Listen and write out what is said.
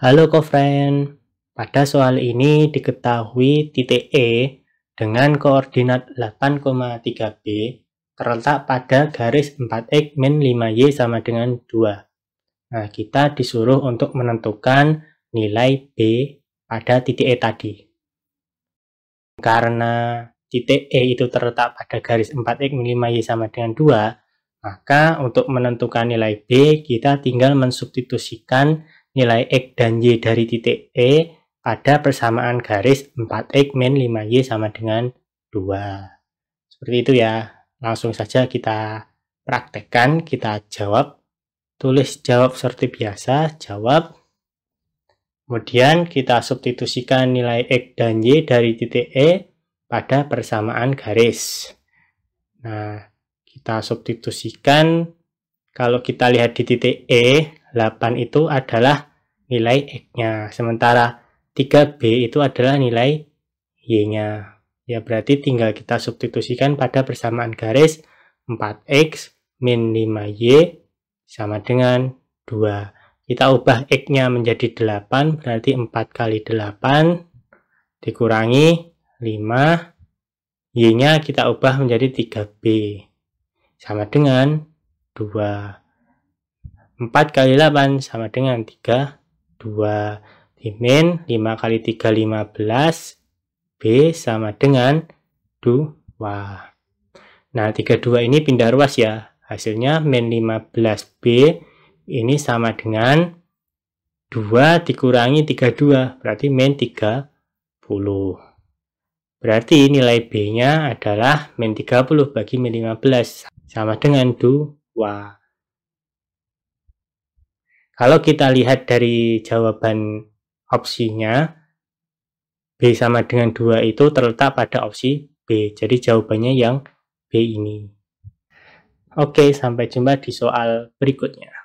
Halo kofren, pada soal ini diketahui titik E dengan koordinat 8,3B terletak pada garis 4X min 5Y sama dengan 2. Nah, kita disuruh untuk menentukan nilai B pada titik E tadi. Karena titik E itu terletak pada garis 4X min 5Y sama dengan 2, maka untuk menentukan nilai B, kita tinggal mensubstitusikan nilai X dan Y dari titik E pada persamaan garis 4X min 5Y sama dengan 2. Seperti itu ya. Langsung saja kita praktekkan, kita jawab. Tulis jawab seperti biasa, jawab. Kemudian kita substitusikan nilai X dan Y dari titik E pada persamaan garis. Nah, kita substitusikan kalau kita lihat di titik E, 8 itu adalah nilai X-nya, sementara 3B itu adalah nilai Y-nya. Ya, berarti tinggal kita substitusikan pada persamaan garis 4X min 5Y sama dengan 2. Kita ubah X-nya menjadi 8, berarti 4 kali 8 dikurangi 5 Y-nya kita ubah menjadi 3B sama dengan 2. 4 kali 8 sama dengan 3, 2 min 5 kali 3, 15 B sama dengan 2 Nah 32 ini pindah ruas ya Hasilnya min 15B ini sama dengan 2 dikurangi 32 Berarti min 30 Berarti nilai B nya adalah min 30 bagi min 15 Sama dengan 2 kalau kita lihat dari jawaban opsinya, B sama dengan 2 itu terletak pada opsi B. Jadi jawabannya yang B ini. Oke, sampai jumpa di soal berikutnya.